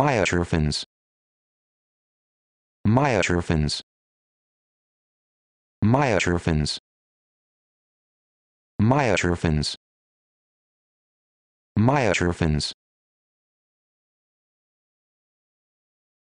myotrophins myotrophins myotrophins myotrophins myotrophins